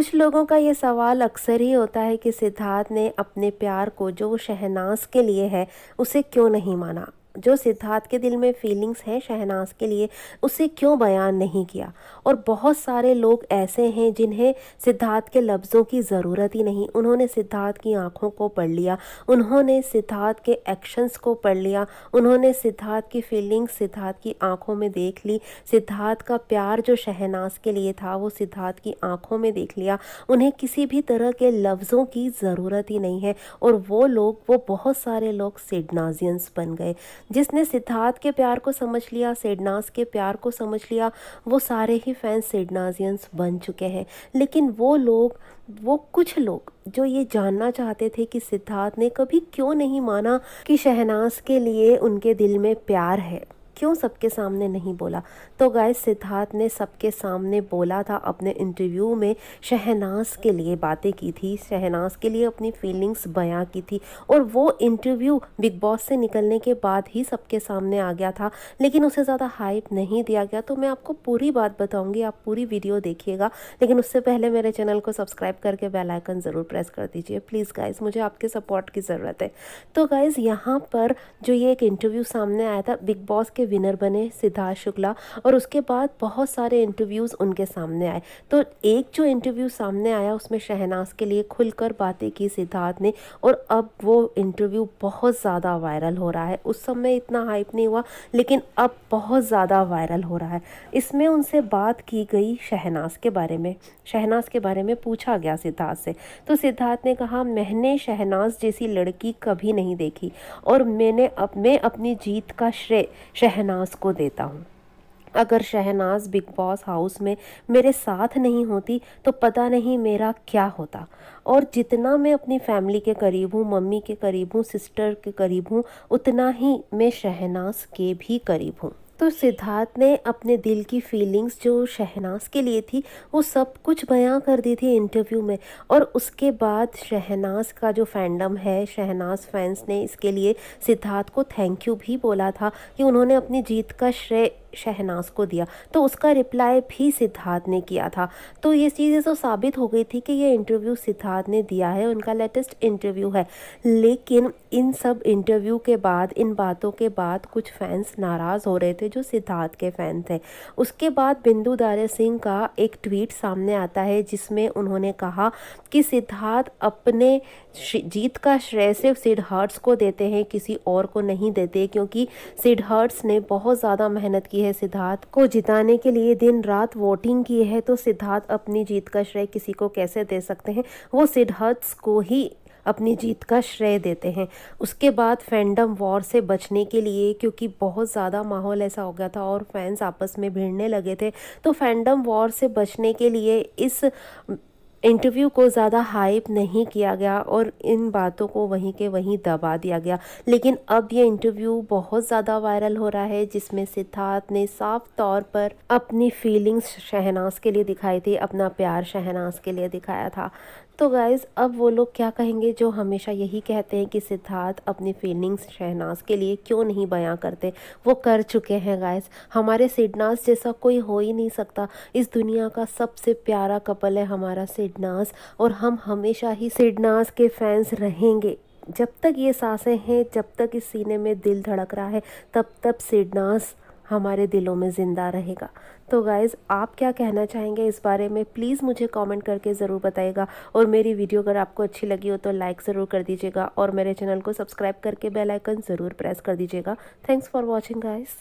कुछ लोगों का ये सवाल अक्सर ही होता है कि सिद्धार्थ ने अपने प्यार को जो शहनाज के लिए है उसे क्यों नहीं माना जो सिद्धार्थ के दिल में फीलिंग्स हैं शहनाज के लिए उसे क्यों बयान नहीं किया और बहुत सारे लोग ऐसे हैं जिन्हें सिद्धार्थ के लफ्ज़ों की ज़रूरत ही नहीं उन्होंने सिद्धार्थ की आँखों को पढ़ लिया उन्होंने सिद्धार्थ के एक्शंस को पढ़ लिया उन्होंने सिद्धार्थ की फीलिंग्स सिद्धार्थ की आँखों में देख ली सिद्धार्थ का प्यार जो शहनाज के लिए था वो सिद्धार्थ की आँखों में देख लिया उन्हें किसी भी तरह के लफ्ज़ों की ज़रूरत ही नहीं है और वो लोग वो बहुत सारे लोग सिडनाजियंस बन गए जिसने सिद्धार्थ के प्यार को समझ लिया सेडनास के प्यार को समझ लिया वो सारे ही फैंस सेडनाजियंस बन चुके हैं लेकिन वो लोग वो कुछ लोग जो ये जानना चाहते थे कि सिद्धार्थ ने कभी क्यों नहीं माना कि शहनाज के लिए उनके दिल में प्यार है क्यों सबके सामने नहीं बोला तो गाय सिद्धार्थ ने सबके सामने बोला था अपने इंटरव्यू में शहनाज के लिए बातें की थी शहनाज के लिए अपनी फीलिंग्स बयां की थी और वो इंटरव्यू बिग बॉस से निकलने के बाद ही सबके सामने आ गया था लेकिन उसे ज़्यादा हाइप नहीं दिया गया तो मैं आपको पूरी बात बताऊँगी आप पूरी वीडियो देखिएगा लेकिन उससे पहले मेरे चैनल को सब्सक्राइब करके बेलाइकन ज़रूर प्रेस कर दीजिए प्लीज़ गाइज़ मुझे आपके सपोर्ट की ज़रूरत है तो गाइज़ यहाँ पर जो ये एक इंटरव्यू सामने आया था बिग बॉस के विनर बने सिद्धार्थ शुक्ला और उसके बाद बहुत सारे इंटरव्यूज़ उनके सामने आए तो एक जो इंटरव्यू सामने आया उसमें शहनाज के लिए खुलकर बातें की सिद्धार्थ ने और अब वो इंटरव्यू बहुत ज़्यादा वायरल हो रहा है उस समय इतना हाइप नहीं हुआ लेकिन अब बहुत ज़्यादा वायरल हो रहा है इसमें उनसे बात की गई शहनाज के बारे में शहनाज के बारे में पूछा गया सिद्धार्थ से तो सिद्धार्थ ने कहा मैंने शहनाज जैसी लड़की कभी नहीं देखी और मैंने अब मैं अपनी जीत का श्रेय शहनाज शहनाज को देता हूँ अगर शहनाज बिग बॉस हाउस में मेरे साथ नहीं होती तो पता नहीं मेरा क्या होता और जितना मैं अपनी फैमिली के करीब हूँ मम्मी के करीब हूँ सिस्टर के करीब हूँ उतना ही मैं शहनाज के भी करीब हूँ तो सिद्धार्थ ने अपने दिल की फीलिंग्स जो शहनाज के लिए थी वो सब कुछ बयां कर दी थी इंटरव्यू में और उसके बाद शहनाज का जो फैंडम है शहनाज फैंस ने इसके लिए सिद्धार्थ को थैंक यू भी बोला था कि उन्होंने अपनी जीत का श्रेय शहनाज को दिया तो उसका रिप्लाई भी सिद्धार्थ ने किया था तो ये चीज़ें तो साबित हो गई थी कि ये इंटरव्यू सिद्धार्थ ने दिया है उनका लेटेस्ट इंटरव्यू है लेकिन इन सब इंटरव्यू के बाद इन बातों के बाद कुछ फैंस नाराज़ हो रहे थे जो सिद्धार्थ के फ़ैन थे उसके बाद बिंदु दारे सिंह का एक ट्वीट सामने आता है जिसमें उन्होंने कहा कि सिद्धार्थ अपने जीत का श्रेय सिर्फ सिडहर्ट्स को देते हैं किसी और को नहीं देते क्योंकि सिडहर्ट्स ने बहुत ज़्यादा मेहनत की की है सिद्धार्थ को जिताने के लिए दिन रात वोटिंग की है तो सिद्धार्थ अपनी जीत का श्रेय किसी को कैसे दे सकते हैं वो सिद्धार्थ को ही अपनी जीत का श्रेय देते हैं उसके बाद फैंडम वॉर से बचने के लिए क्योंकि बहुत ज़्यादा माहौल ऐसा हो गया था और फैंस आपस में भिड़ने लगे थे तो फैंडम वॉर से बचने के लिए इस इंटरव्यू को ज़्यादा हाइप नहीं किया गया और इन बातों को वहीं के वहीं दबा दिया गया लेकिन अब ये इंटरव्यू बहुत ज़्यादा वायरल हो रहा है जिसमें सिद्धार्थ ने साफ तौर पर अपनी फीलिंग्स शहनाज के लिए दिखाई थी अपना प्यार शहनाज के लिए दिखाया था तो गाइज़ अब वो लोग क्या कहेंगे जो हमेशा यही कहते हैं कि सिद्धार्थ अपनी फीलिंग्स शहनाज के लिए क्यों नहीं बयां करते वो कर चुके हैं गाइज़ हमारे सिडनाज जैसा कोई हो ही नहीं सकता इस दुनिया का सबसे प्यारा कपल है हमारा सिड सिडनास और हम हमेशा ही सिडनास के फैंस रहेंगे जब तक ये सांसें हैं जब तक इस सीने में दिल धड़क रहा है तब तक सिडनास हमारे दिलों में ज़िंदा रहेगा तो गाइज़ आप क्या कहना चाहेंगे इस बारे में प्लीज़ मुझे कमेंट करके ज़रूर बताइएगा और मेरी वीडियो अगर आपको अच्छी लगी हो तो लाइक ज़रूर कर दीजिएगा और मेरे चैनल को सब्सक्राइब करके बेल आइकन ज़रूर प्रेस कर दीजिएगा थैंक्स फॉर वॉचिंग गाइज़